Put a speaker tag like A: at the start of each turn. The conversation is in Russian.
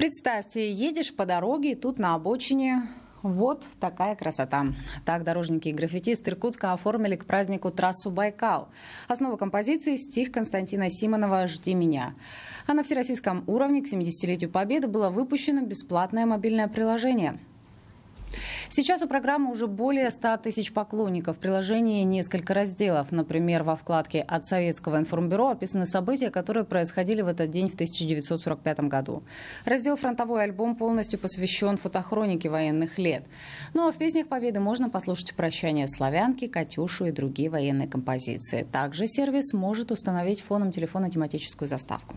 A: Представьте, едешь по дороге, тут на обочине вот такая красота. Так дорожники и граффитисты Иркутска оформили к празднику трассу Байкал. Основа композиции – стих Константина Симонова «Жди меня». А на всероссийском уровне к 70-летию Победы было выпущено бесплатное мобильное приложение – Сейчас у программы уже более 100 тысяч поклонников. В приложении несколько разделов. Например, во вкладке «От Советского информбюро» описаны события, которые происходили в этот день в 1945 году. Раздел «Фронтовой альбом» полностью посвящен фотохронике военных лет. Ну а в «Песнях Победы» можно послушать «Прощание славянки», «Катюшу» и другие военные композиции. Также сервис может установить фоном телефона тематическую заставку.